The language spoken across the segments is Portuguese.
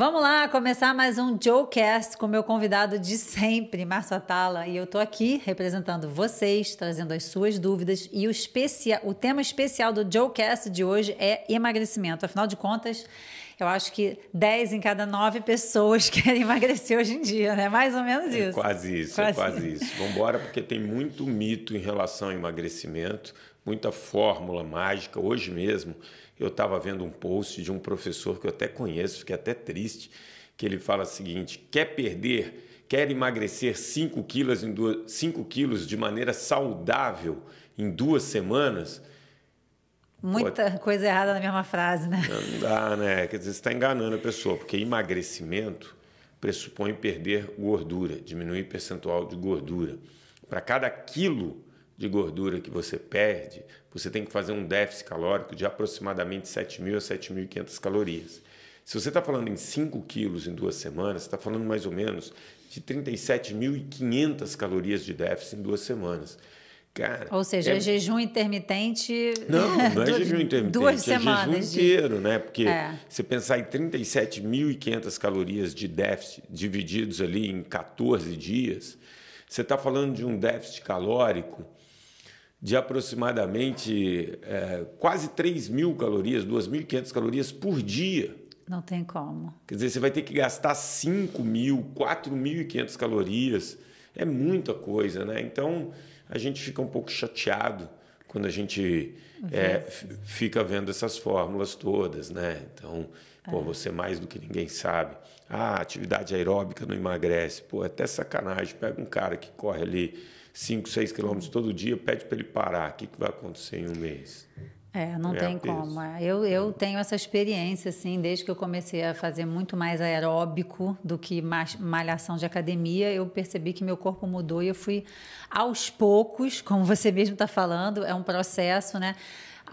Vamos lá começar mais um Joecast com meu convidado de sempre, Márcio Atala, e eu tô aqui representando vocês, trazendo as suas dúvidas e o, especia o tema especial do Joecast de hoje é emagrecimento. Afinal de contas, eu acho que 10 em cada 9 pessoas querem emagrecer hoje em dia, né? Mais ou menos é isso. É quase isso, quase. é quase isso. Vamos embora porque tem muito mito em relação ao emagrecimento, muita fórmula mágica hoje mesmo eu estava vendo um post de um professor que eu até conheço, que é até triste, que ele fala o seguinte: quer perder, quer emagrecer 5 quilos, em duas, 5 quilos de maneira saudável em duas semanas. Muita pode... coisa errada na mesma frase, né? Não dá, né? Quer dizer, você está enganando a pessoa, porque emagrecimento pressupõe perder gordura, diminuir percentual de gordura. Para cada quilo de gordura que você perde, você tem que fazer um déficit calórico de aproximadamente 7.000 a 7.500 calorias. Se você está falando em 5 quilos em duas semanas, você está falando mais ou menos de 37.500 calorias de déficit em duas semanas. Cara, Ou seja, é... é jejum intermitente. Não, não é jejum intermitente. É duas é semanas. Jejum inteiro, de... né? Porque é. você pensar em 37.500 calorias de déficit divididos ali em 14 dias, você está falando de um déficit calórico de aproximadamente é, quase 3 mil calorias, 2.500 calorias por dia. Não tem como. Quer dizer, você vai ter que gastar 5 mil, 4.500 calorias. É muita coisa, né? Então, a gente fica um pouco chateado quando a gente é, fica vendo essas fórmulas todas, né? Então, ah. pô, é. você é mais do que ninguém sabe. Ah, atividade aeróbica não emagrece. Pô, é até sacanagem. Pega um cara que corre ali 5, 6 quilômetros todo dia, pede para ele parar. O que, que vai acontecer em um mês? É, não é tem como. É. Eu, eu é. tenho essa experiência, assim, desde que eu comecei a fazer muito mais aeróbico do que malhação de academia, eu percebi que meu corpo mudou e eu fui aos poucos, como você mesmo está falando, é um processo, né?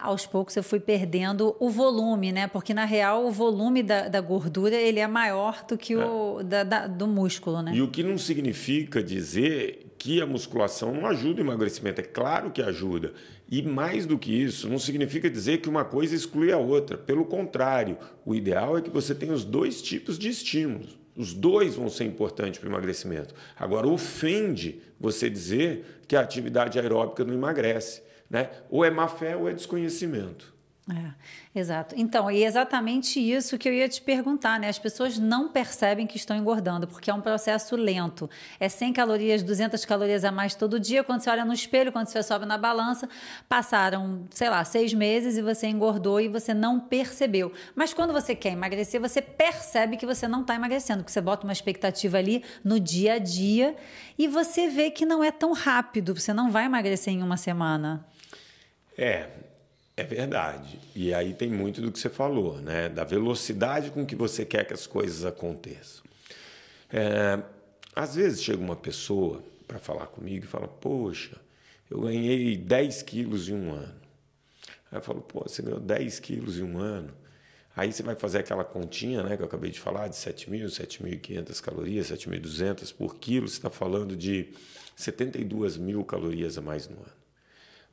aos poucos eu fui perdendo o volume, né? Porque na real o volume da, da gordura ele é maior do que o é. da, da, do músculo, né? E o que não significa dizer que a musculação não ajuda o emagrecimento. É claro que ajuda. E mais do que isso, não significa dizer que uma coisa exclui a outra. Pelo contrário, o ideal é que você tenha os dois tipos de estímulos. Os dois vão ser importantes para o emagrecimento. Agora, ofende você dizer que a atividade aeróbica não emagrece. Né? Ou é má fé ou é desconhecimento. É, exato. Então, e é exatamente isso que eu ia te perguntar, né? As pessoas não percebem que estão engordando, porque é um processo lento. É 100 calorias, 200 calorias a mais todo dia. Quando você olha no espelho, quando você sobe na balança, passaram, sei lá, seis meses e você engordou e você não percebeu. Mas quando você quer emagrecer, você percebe que você não está emagrecendo, porque você bota uma expectativa ali no dia a dia e você vê que não é tão rápido, você não vai emagrecer em uma semana. É, é verdade. E aí tem muito do que você falou, né? Da velocidade com que você quer que as coisas aconteçam. É, às vezes chega uma pessoa para falar comigo e fala: Poxa, eu ganhei 10 quilos em um ano. Aí eu falo: Pô, você ganhou 10 quilos em um ano. Aí você vai fazer aquela continha né, que eu acabei de falar, de 7.000, 7.500 calorias, 7.200 por quilo. Você está falando de 72 mil calorias a mais no ano.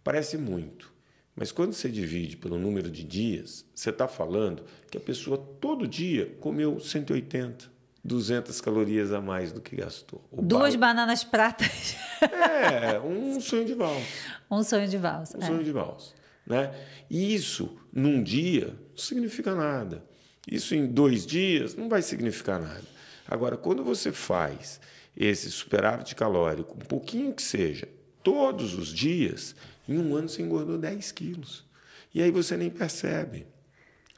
Parece muito. Mas quando você divide pelo número de dias, você está falando que a pessoa todo dia comeu 180, 200 calorias a mais do que gastou. O Duas bar... bananas pratas. É, um sonho de valsa. Um sonho de valsa. Um é. sonho de valsa. Né? E isso, num dia, não significa nada. Isso em dois dias não vai significar nada. Agora, quando você faz esse superávit calórico, um pouquinho que seja, todos os dias, em um ano você engordou 10 quilos. E aí você nem percebe.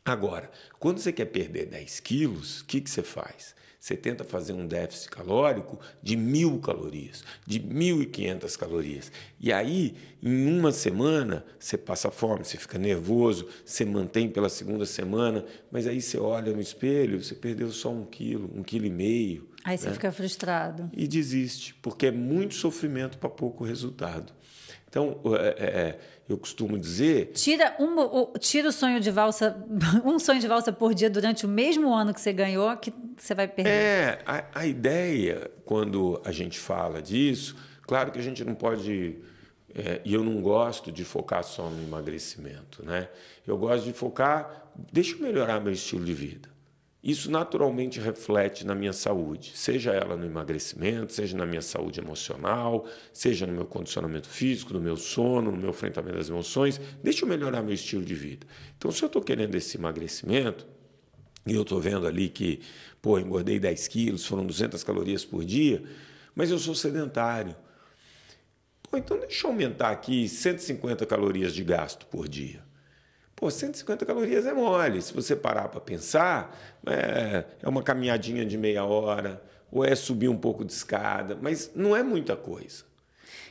Agora, quando você quer perder 10 quilos, o que, que você faz? Você tenta fazer um déficit calórico de mil calorias, de 1.500 calorias. E aí, em uma semana, você passa fome, você fica nervoso, você mantém pela segunda semana, mas aí você olha no espelho, você perdeu só um quilo, um quilo e meio. Aí né? você fica frustrado. E desiste, porque é muito sofrimento para pouco resultado. Então, é, é, é, eu costumo dizer. Tira, um, tira o sonho de valsa, um sonho de valsa por dia durante o mesmo ano que você ganhou, que você vai perder. É, a, a ideia, quando a gente fala disso, claro que a gente não pode. É, e eu não gosto de focar só no emagrecimento, né? Eu gosto de focar, deixa eu melhorar meu estilo de vida. Isso naturalmente reflete na minha saúde, seja ela no emagrecimento, seja na minha saúde emocional, seja no meu condicionamento físico, no meu sono, no meu enfrentamento das emoções. Deixa eu melhorar meu estilo de vida. Então, se eu estou querendo esse emagrecimento, e eu estou vendo ali que, pô, engordei 10 quilos, foram 200 calorias por dia, mas eu sou sedentário. Pô, então deixa eu aumentar aqui 150 calorias de gasto por dia. Pô, 150 calorias é mole. Se você parar para pensar, é, é uma caminhadinha de meia hora, ou é subir um pouco de escada, mas não é muita coisa.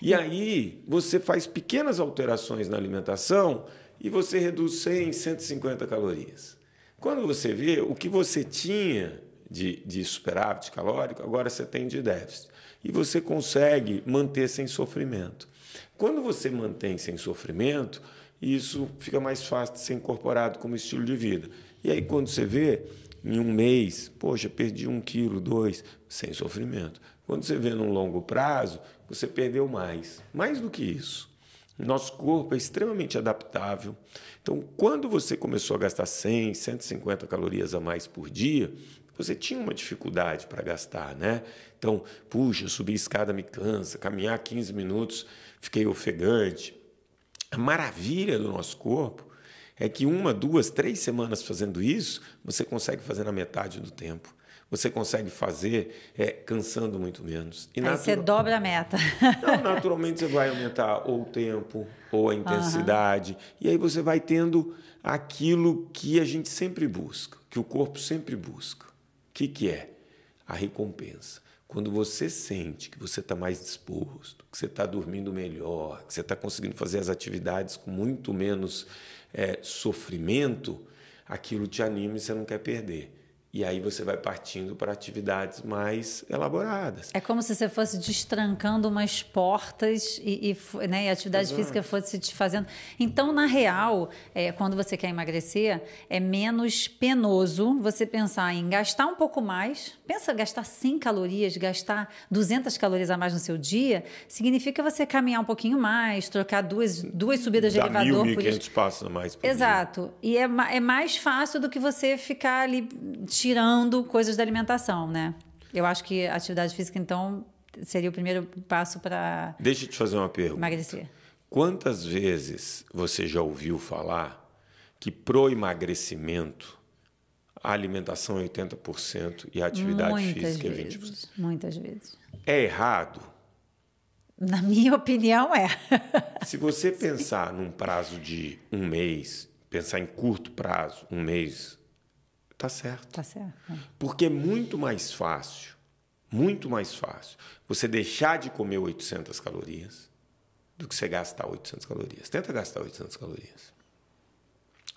E aí você faz pequenas alterações na alimentação e você reduz 100, 150 calorias. Quando você vê o que você tinha de, de superávit calórico, agora você tem de déficit. E você consegue manter sem sofrimento. Quando você mantém sem sofrimento, e isso fica mais fácil de ser incorporado como estilo de vida. E aí, quando você vê, em um mês, poxa, perdi um quilo, dois, sem sofrimento. Quando você vê num longo prazo, você perdeu mais, mais do que isso. Nosso corpo é extremamente adaptável. Então, quando você começou a gastar 100, 150 calorias a mais por dia, você tinha uma dificuldade para gastar, né? Então, puxa, subir escada me cansa, caminhar 15 minutos, fiquei ofegante, a maravilha do nosso corpo é que uma, duas, três semanas fazendo isso, você consegue fazer na metade do tempo. Você consegue fazer é, cansando muito menos. E Aí natura... você dobra a meta. Não, naturalmente você vai aumentar ou o tempo ou a intensidade. Uhum. E aí você vai tendo aquilo que a gente sempre busca, que o corpo sempre busca. O que, que é? A recompensa. Quando você sente que você está mais disposto, que você está dormindo melhor, que você está conseguindo fazer as atividades com muito menos é, sofrimento, aquilo te anima e você não quer perder. E aí você vai partindo para atividades mais elaboradas. É como se você fosse destrancando umas portas e, e, né, e a atividade Exato. física fosse te fazendo. Então, na real, é, quando você quer emagrecer, é menos penoso você pensar em gastar um pouco mais. Pensa gastar 100 calorias, gastar 200 calorias a mais no seu dia, significa você caminhar um pouquinho mais, trocar duas, duas subidas Dá de elevador. 1.500 passos a mais por Exato. Dia. E é, é mais fácil do que você ficar ali tirando coisas da alimentação, né? Eu acho que a atividade física, então, seria o primeiro passo para. Deixa eu te fazer uma pergunta. Emagrecer. Quantas vezes você já ouviu falar que pro emagrecimento a alimentação é 80% e a atividade muitas física é vezes, é 20%? Muitas vezes. É errado? Na minha opinião, é. Se você pensar num prazo de um mês, pensar em curto prazo, um mês, tá certo. Tá certo. Né? Porque é muito mais fácil, muito mais fácil, você deixar de comer 800 calorias do que você gastar 800 calorias. Tenta gastar 800 calorias.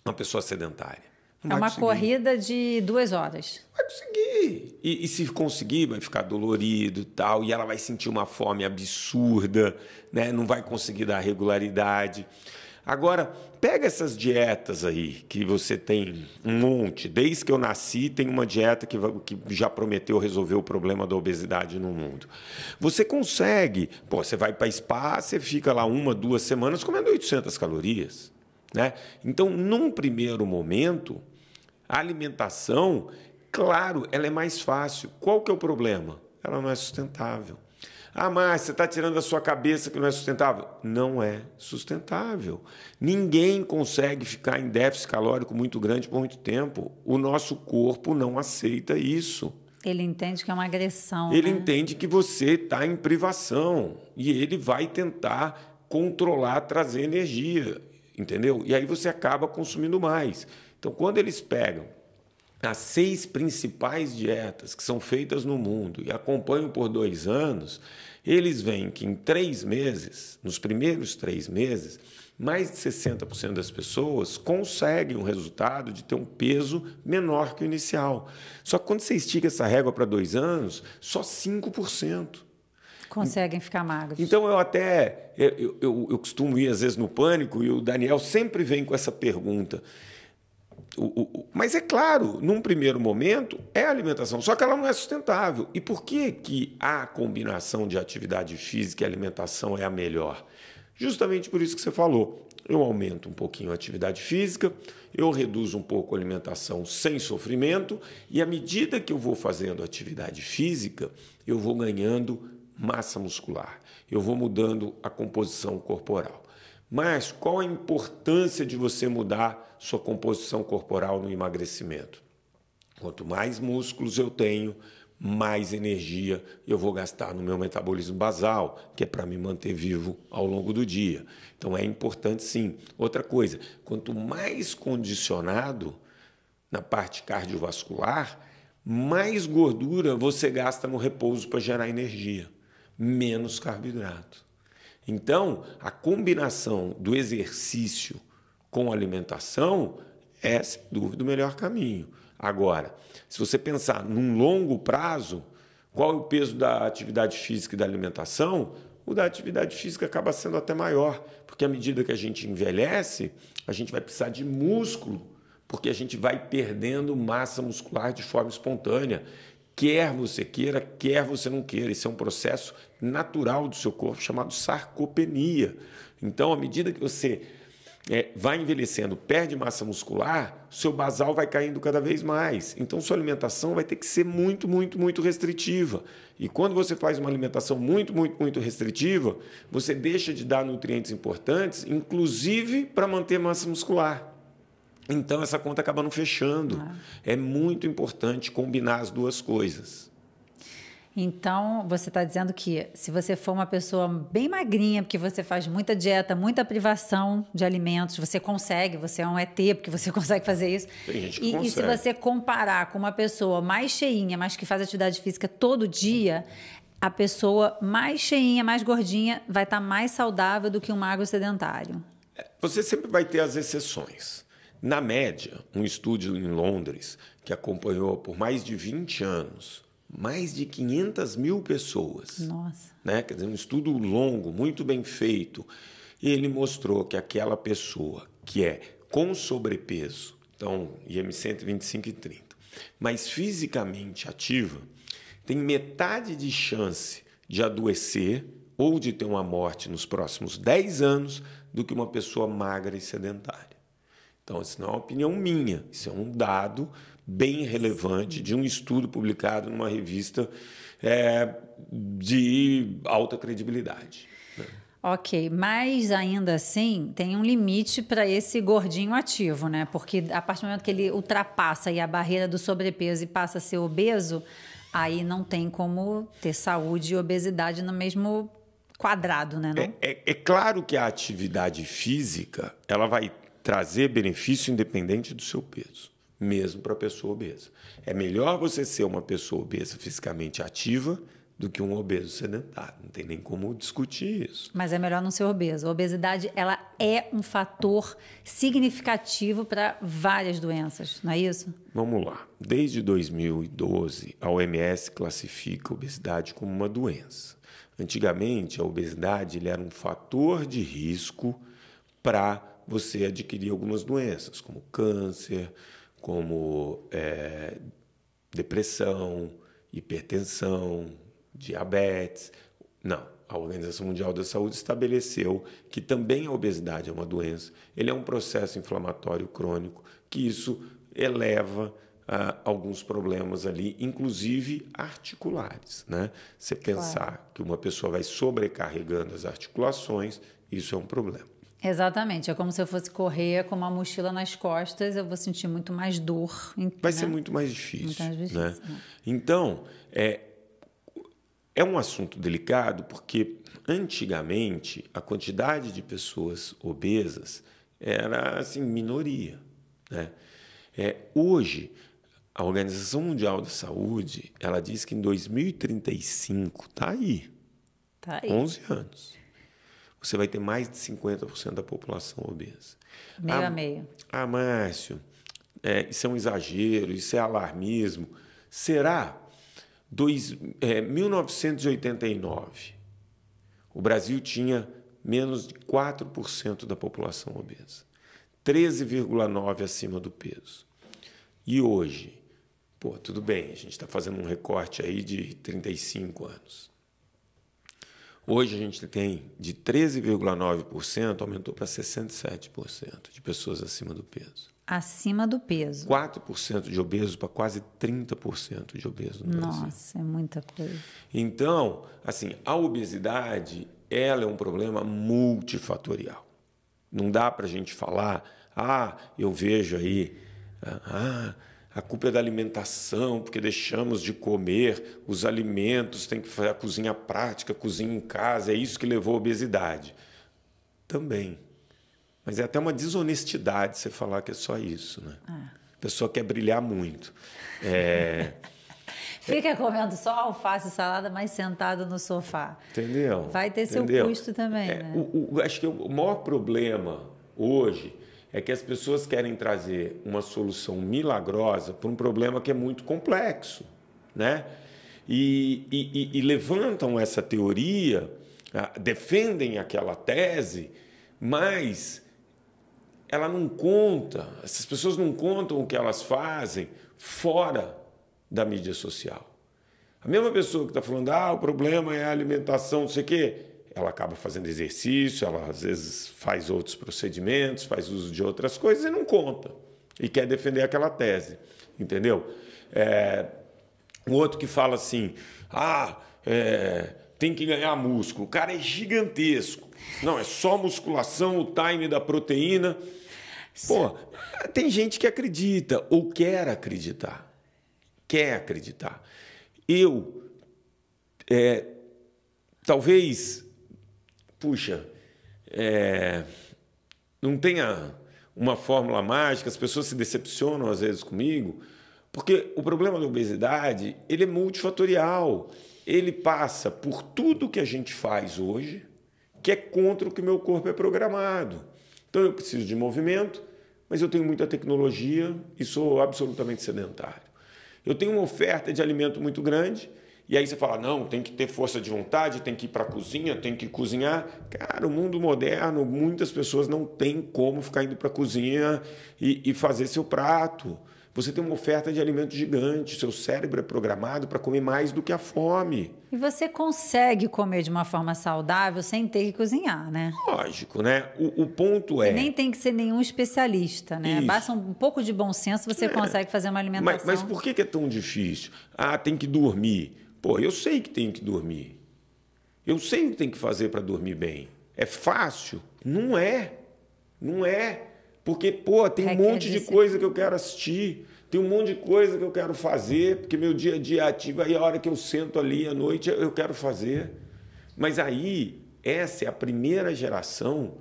Uma pessoa sedentária. Não é uma conseguir. corrida de duas horas. Vai conseguir. E, e, se conseguir, vai ficar dolorido tal. E ela vai sentir uma fome absurda, né? não vai conseguir dar regularidade. Agora, pega essas dietas aí, que você tem um monte. Desde que eu nasci, tem uma dieta que, que já prometeu resolver o problema da obesidade no mundo. Você consegue. Pô, você vai para spa, você fica lá uma, duas semanas comendo 800 calorias. Né? Então, num primeiro momento, a alimentação, claro, ela é mais fácil. Qual que é o problema? Ela não é sustentável. Ah, mas você está tirando da sua cabeça que não é sustentável. Não é sustentável. Ninguém consegue ficar em déficit calórico muito grande por muito tempo. O nosso corpo não aceita isso. Ele entende que é uma agressão. Ele né? entende que você está em privação e ele vai tentar controlar, trazer energia, entendeu? E aí você acaba consumindo mais. Então, quando eles pegam as seis principais dietas que são feitas no mundo e acompanho por dois anos, eles veem que em três meses, nos primeiros três meses, mais de 60% das pessoas conseguem um resultado de ter um peso menor que o inicial. Só que quando você estica essa régua para dois anos, só 5%. Conseguem ficar magros. Então eu até eu, eu, eu costumo ir às vezes no pânico e o Daniel sempre vem com essa pergunta. O, o, mas é claro, num primeiro momento, é alimentação, só que ela não é sustentável. E por que, que a combinação de atividade física e alimentação é a melhor? Justamente por isso que você falou. Eu aumento um pouquinho a atividade física, eu reduzo um pouco a alimentação sem sofrimento, e à medida que eu vou fazendo atividade física, eu vou ganhando massa muscular, eu vou mudando a composição corporal. Mas qual a importância de você mudar sua composição corporal no emagrecimento? Quanto mais músculos eu tenho, mais energia eu vou gastar no meu metabolismo basal, que é para me manter vivo ao longo do dia. Então é importante sim. Outra coisa, quanto mais condicionado na parte cardiovascular, mais gordura você gasta no repouso para gerar energia, menos carboidrato. Então, a combinação do exercício com alimentação é, sem dúvida, o melhor caminho. Agora, se você pensar num longo prazo, qual é o peso da atividade física e da alimentação? O da atividade física acaba sendo até maior, porque à medida que a gente envelhece, a gente vai precisar de músculo, porque a gente vai perdendo massa muscular de forma espontânea. Quer você queira, quer você não queira. Isso é um processo natural do seu corpo chamado sarcopenia. Então, à medida que você é, vai envelhecendo, perde massa muscular, seu basal vai caindo cada vez mais. Então, sua alimentação vai ter que ser muito, muito, muito restritiva. E quando você faz uma alimentação muito, muito, muito restritiva, você deixa de dar nutrientes importantes, inclusive para manter massa muscular. Então essa conta acaba não fechando. Ah. É muito importante combinar as duas coisas. Então, você está dizendo que se você for uma pessoa bem magrinha, porque você faz muita dieta, muita privação de alimentos, você consegue, você é um ET, porque você consegue fazer isso. Tem gente que e, consegue. e se você comparar com uma pessoa mais cheinha, mas que faz atividade física todo dia, a pessoa mais cheinha, mais gordinha, vai estar tá mais saudável do que um magro sedentário. É, você sempre vai ter as exceções. Na média, um estúdio em Londres que acompanhou por mais de 20 anos mais de 500 mil pessoas. Nossa. Né? Quer dizer, um estudo longo, muito bem feito. E ele mostrou que aquela pessoa que é com sobrepeso, então IM 125 e 30, mas fisicamente ativa, tem metade de chance de adoecer ou de ter uma morte nos próximos 10 anos do que uma pessoa magra e sedentária. Então, isso não é uma opinião minha, isso é um dado bem relevante de um estudo publicado numa revista é, de alta credibilidade. Né? Ok, mas ainda assim tem um limite para esse gordinho ativo, né? Porque a partir do momento que ele ultrapassa a barreira do sobrepeso e passa a ser obeso, aí não tem como ter saúde e obesidade no mesmo quadrado, né? É, é, é claro que a atividade física ela vai trazer benefício independente do seu peso, mesmo para a pessoa obesa. É melhor você ser uma pessoa obesa fisicamente ativa do que um obeso sedentário. Não tem nem como discutir isso. Mas é melhor não ser obeso. A obesidade ela é um fator significativo para várias doenças, não é isso? Vamos lá. Desde 2012, a OMS classifica a obesidade como uma doença. Antigamente, a obesidade era um fator de risco para você adquirir algumas doenças, como câncer, como é, depressão, hipertensão, diabetes. Não, a Organização Mundial da Saúde estabeleceu que também a obesidade é uma doença, ele é um processo inflamatório crônico, que isso eleva ah, alguns problemas ali, inclusive articulares. Né? Você claro. pensar que uma pessoa vai sobrecarregando as articulações, isso é um problema. Exatamente, é como se eu fosse correr com uma mochila nas costas, eu vou sentir muito mais dor. Vai né? ser muito mais difícil. Muito mais né? difícil né? Né? Então, é, é um assunto delicado porque antigamente a quantidade de pessoas obesas era assim minoria. Né? É, hoje, a Organização Mundial da Saúde ela diz que em 2035 está aí, tá aí. 11 anos você vai ter mais de 50% da população obesa. Meio ah, a meio. Ah, Márcio, é, isso é um exagero, isso é alarmismo. Será? Dois, é, 1989, o Brasil tinha menos de 4% da população obesa, 13,9% acima do peso. E hoje? Pô, tudo bem, a gente está fazendo um recorte aí de 35 anos. Hoje a gente tem de 13,9%, aumentou para 67% de pessoas acima do peso. Acima do peso. 4% de obesos para quase 30% de obesos no Nossa, Brasil. é muita coisa. Então, assim, a obesidade, ela é um problema multifatorial. Não dá para a gente falar, ah, eu vejo aí, ah, a culpa é da alimentação, porque deixamos de comer os alimentos, tem que fazer a cozinha prática, a cozinha em casa, é isso que levou à obesidade. Também. Mas é até uma desonestidade você falar que é só isso, né? Ah. A pessoa quer brilhar muito. É... Fica comendo só alface e salada, mas sentado no sofá. Entendeu? Vai ter Entendeu? seu custo também. É, né? o, o, acho que o maior problema hoje é que as pessoas querem trazer uma solução milagrosa para um problema que é muito complexo, né? E, e, e levantam essa teoria, ah, defendem aquela tese, mas ela não conta, essas pessoas não contam o que elas fazem fora da mídia social. A mesma pessoa que está falando, ah, o problema é a alimentação, não sei o quê, ela acaba fazendo exercício, ela às vezes faz outros procedimentos, faz uso de outras coisas e não conta. E quer defender aquela tese, entendeu? É, um outro que fala assim: ah, é, tem que ganhar músculo. O cara é gigantesco. Não, é só musculação, o time da proteína. Pô, tem gente que acredita ou quer acreditar. Quer acreditar. Eu, é, talvez puxa, é, não tenha uma fórmula mágica, as pessoas se decepcionam às vezes comigo, porque o problema da obesidade ele é multifatorial. Ele passa por tudo que a gente faz hoje, que é contra o que meu corpo é programado. Então eu preciso de movimento, mas eu tenho muita tecnologia e sou absolutamente sedentário. Eu tenho uma oferta de alimento muito grande, e aí você fala, não, tem que ter força de vontade, tem que ir para a cozinha, tem que cozinhar. Cara, o mundo moderno, muitas pessoas não têm como ficar indo para a cozinha e, e fazer seu prato. Você tem uma oferta de alimentos gigante, seu cérebro é programado para comer mais do que a fome. E você consegue comer de uma forma saudável sem ter que cozinhar, né? Lógico, né? O, o ponto é. nem tem que ser nenhum especialista, né? Isso. Basta um pouco de bom senso, você é. consegue fazer uma alimentação. Mas, mas por que é tão difícil? Ah, tem que dormir. Pô, eu sei que tenho que dormir. Eu sei o que tem que fazer para dormir bem. É fácil? Não é. Não é. Porque, pô, tem um é monte de coisa que eu quero assistir, tem um monte de coisa que eu quero fazer, porque meu dia a dia é ativo, aí a hora que eu sento ali à noite eu quero fazer. Mas aí, essa é a primeira geração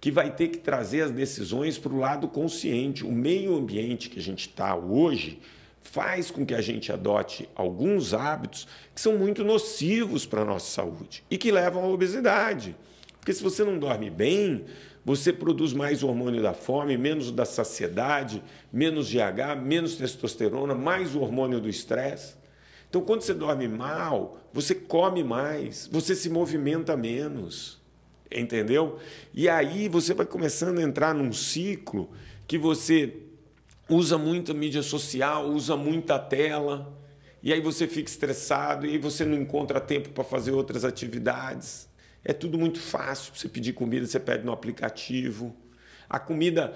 que vai ter que trazer as decisões para o lado consciente. O meio ambiente que a gente está hoje faz com que a gente adote alguns hábitos que são muito nocivos para a nossa saúde e que levam à obesidade. Porque se você não dorme bem, você produz mais hormônio da fome, menos da saciedade, menos GH, menos testosterona, mais o hormônio do estresse. Então, quando você dorme mal, você come mais, você se movimenta menos, entendeu? E aí você vai começando a entrar num ciclo que você usa muita mídia social, usa muita tela, e aí você fica estressado, e aí você não encontra tempo para fazer outras atividades. É tudo muito fácil. Você pedir comida, você pede no aplicativo. A comida,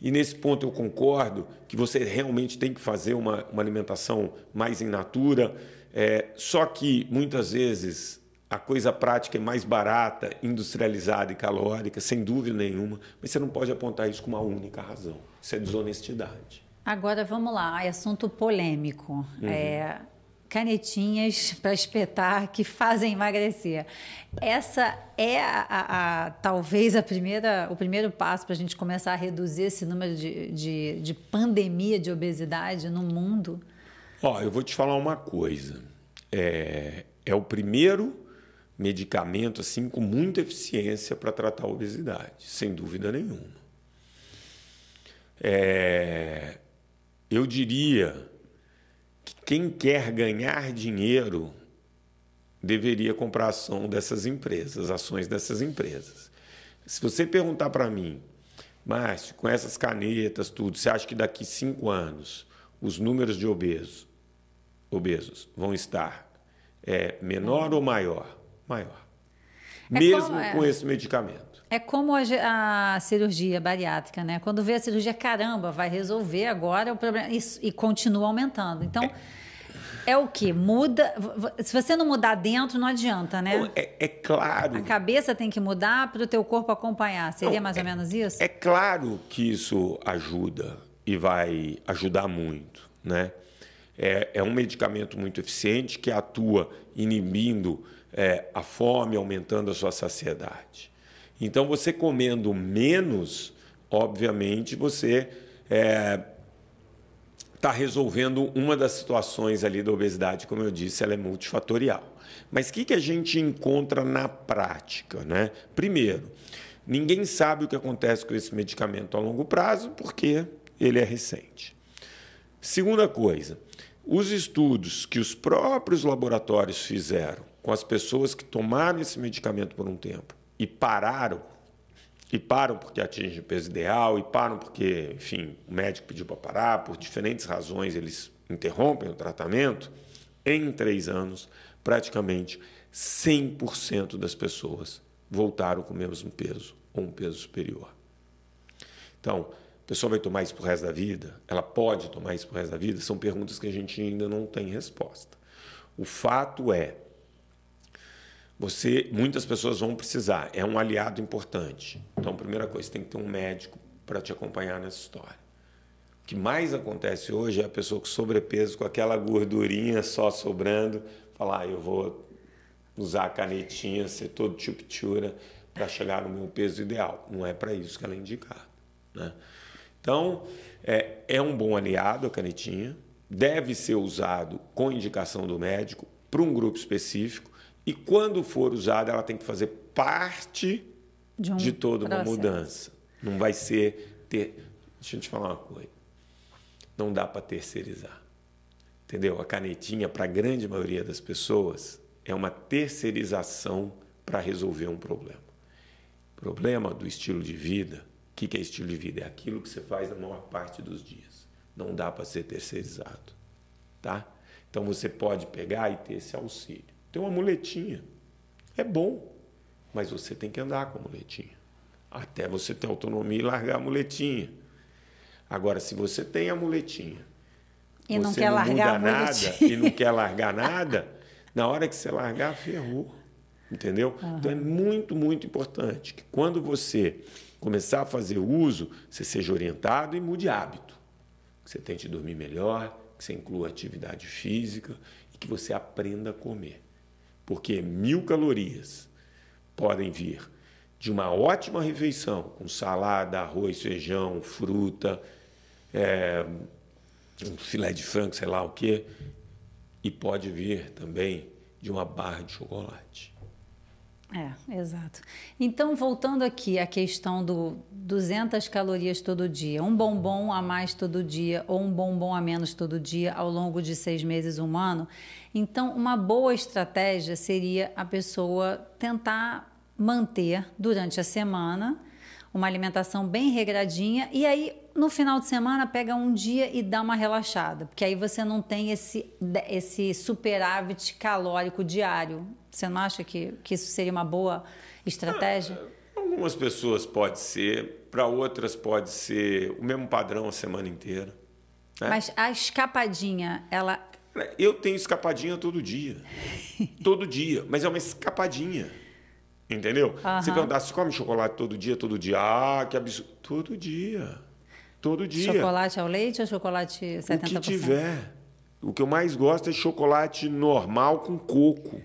e nesse ponto eu concordo, que você realmente tem que fazer uma, uma alimentação mais in natura. É, só que muitas vezes a coisa prática é mais barata, industrializada e calórica, sem dúvida nenhuma, mas você não pode apontar isso como uma única razão. Isso é desonestidade. Agora vamos lá, é assunto polêmico. Uhum. É, canetinhas para espetar que fazem emagrecer. Essa é a, a, a, talvez a primeira, o primeiro passo para a gente começar a reduzir esse número de, de, de pandemia de obesidade no mundo. Ó, eu vou te falar uma coisa. É, é o primeiro medicamento assim com muita eficiência para tratar a obesidade, sem dúvida nenhuma. É, eu diria que quem quer ganhar dinheiro deveria comprar ação dessas empresas, ações dessas empresas. Se você perguntar para mim, Márcio, com essas canetas, tudo, você acha que daqui cinco anos os números de obesos, obesos vão estar é, menor ou maior? Maior. É mesmo como, é. com esse medicamento. É como a, a, cirurgia bariátrica, né? Quando vê a cirurgia, caramba, vai resolver agora o problema. E, e continua aumentando. Então. É, é o que? Muda. Se você não mudar dentro, não adianta, né? É, é claro. A cabeça tem que mudar para o teu corpo acompanhar. Seria não, mais é, ou menos isso? É claro que isso ajuda e vai ajudar muito, né? É, é um medicamento muito eficiente que atua inibindo é, a fome, aumentando a sua saciedade. Então, você comendo menos, obviamente, você está é, tá resolvendo uma das situações ali da obesidade, como eu disse, ela é multifatorial. Mas o que, que a gente encontra na prática? Né? Primeiro, ninguém sabe o que acontece com esse medicamento a longo prazo, porque ele é recente. Segunda coisa, os estudos que os próprios laboratórios fizeram com as pessoas que tomaram esse medicamento por um tempo e pararam, e param porque atingem o peso ideal, e param porque, enfim, o médico pediu para parar, por diferentes razões eles interrompem o tratamento, em três anos, praticamente 100% das pessoas voltaram com o mesmo peso ou um peso superior. Então, a pessoa vai tomar isso para o resto da vida? Ela pode tomar isso para o resto da vida? São perguntas que a gente ainda não tem resposta. O fato é, você muitas pessoas vão precisar, é um aliado importante. Então, primeira coisa, tem que ter um médico para te acompanhar nessa história. O que mais acontece hoje é a pessoa com sobrepeso, com aquela gordurinha só sobrando, falar, ah, eu vou usar a canetinha, ser todo chupitura para chegar no meu peso ideal. Não é para isso que ela é indicada. Né? Então, é, é um bom aliado a canetinha, deve ser usado com indicação do médico para um grupo específico, e quando for usada, ela tem que fazer parte de, um de toda processo. uma mudança. Não vai ser ter. Deixa eu te falar uma coisa. Não dá para terceirizar. Entendeu? A canetinha, para a grande maioria das pessoas, é uma terceirização para resolver um problema. Problema do estilo de vida. O que é estilo de vida? É aquilo que você faz na maior parte dos dias. Não dá para ser terceirizado. Tá? Então você pode pegar e ter esse auxílio. Tem uma muletinha. É bom, mas você tem que andar com a muletinha. Até você ter autonomia e largar a muletinha. Agora, se você tem a muletinha, e você não quer não largar muda nada e não quer largar nada, na hora que você largar, ferrou. Entendeu? Uhum. Então é muito, muito importante que quando você começar a fazer uso, você seja orientado e mude hábito. Que você tente dormir melhor, que você inclua atividade física e que você aprenda a comer porque mil calorias podem vir de uma ótima refeição com salada, arroz, feijão, fruta, é, um filé de frango, sei lá o quê, e pode vir também de uma barra de chocolate. É, exato. Então, voltando aqui à questão do 200 calorias todo dia, um bombom a mais todo dia ou um bombom a menos todo dia ao longo de seis meses, um ano. Então, uma boa estratégia seria a pessoa tentar manter durante a semana uma alimentação bem regradinha e aí no final de semana pega um dia e dá uma relaxada, porque aí você não tem esse, esse superávit calórico diário. Você não acha que, que isso seria uma boa estratégia? Ah, algumas pessoas pode ser, para outras pode ser o mesmo padrão a semana inteira. Né? Mas a escapadinha, ela. Eu tenho escapadinha todo dia. todo dia. Mas é uma escapadinha. Entendeu? Uhum. Se perguntar se come chocolate todo dia, todo dia. Ah, que absurdo. Todo dia. Todo dia. Chocolate ao leite ou chocolate 70%? O que tiver. O que eu mais gosto é chocolate normal com coco.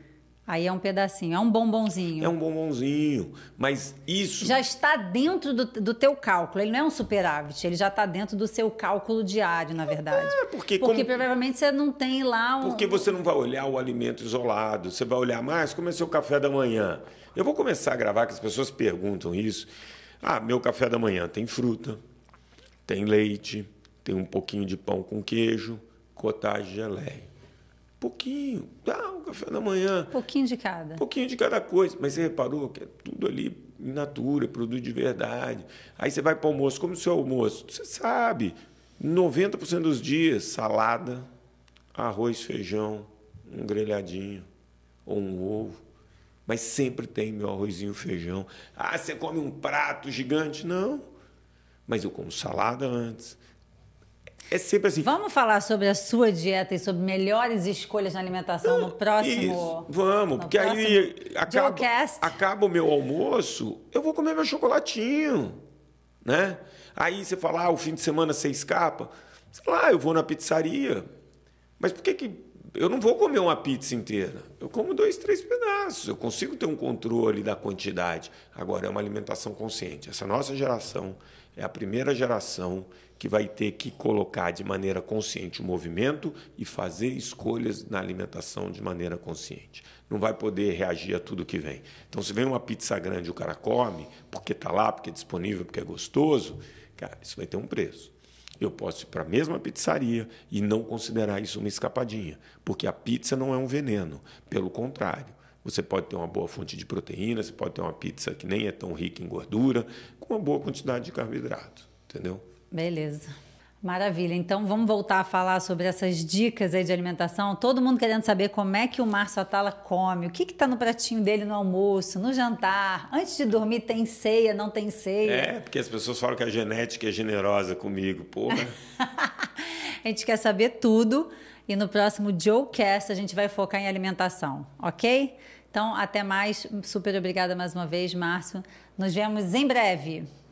Aí é um pedacinho, é um bombonzinho. É um bombonzinho, mas isso... Já está dentro do, do teu cálculo, ele não é um superávit, ele já está dentro do seu cálculo diário, na verdade. É, porque... Porque como... provavelmente você não tem lá... Um... Porque você não vai olhar o alimento isolado, você vai olhar mais como é seu café da manhã. Eu vou começar a gravar, que as pessoas perguntam isso. Ah, meu café da manhã tem fruta, tem leite, tem um pouquinho de pão com queijo, cottage geleia. Pouquinho, dá um café da manhã. Pouquinho de cada. Pouquinho de cada coisa. Mas você reparou que é tudo ali in natura, é produto de verdade. Aí você vai para o almoço. Como o seu almoço? Você sabe, 90% dos dias, salada, arroz, feijão, um grelhadinho ou um ovo. Mas sempre tem meu arrozinho feijão. Ah, você come um prato gigante? Não mas eu como salada antes. É sempre assim. Vamos falar sobre a sua dieta e sobre melhores escolhas na alimentação no ah, próximo. Isso. Vamos, no porque próximo aí acaba, acaba o meu almoço, eu vou comer meu chocolatinho, né? Aí você fala, ah, o fim de semana você escapa. Sei lá, eu vou na pizzaria. Mas por que, que eu não vou comer uma pizza inteira. Eu como dois, três pedaços. Eu consigo ter um controle da quantidade. Agora, é uma alimentação consciente. Essa nossa geração é a primeira geração que vai ter que colocar de maneira consciente o movimento e fazer escolhas na alimentação de maneira consciente. Não vai poder reagir a tudo que vem. Então, se vem uma pizza grande e o cara come, porque está lá, porque é disponível, porque é gostoso, cara, isso vai ter um preço. Eu posso ir para a mesma pizzaria e não considerar isso uma escapadinha, porque a pizza não é um veneno. Pelo contrário, você pode ter uma boa fonte de proteína, você pode ter uma pizza que nem é tão rica em gordura, com uma boa quantidade de carboidrato, entendeu? Beleza. Maravilha. Então vamos voltar a falar sobre essas dicas aí de alimentação. Todo mundo querendo saber como é que o Márcio Atala come, o que está no pratinho dele no almoço, no jantar, antes de dormir tem ceia, não tem ceia. É, porque as pessoas falam que a genética é generosa comigo, porra. Né? a gente quer saber tudo e no próximo Joecast a gente vai focar em alimentação, ok? Então, até mais. Super obrigada mais uma vez, Márcio. Nos vemos em breve.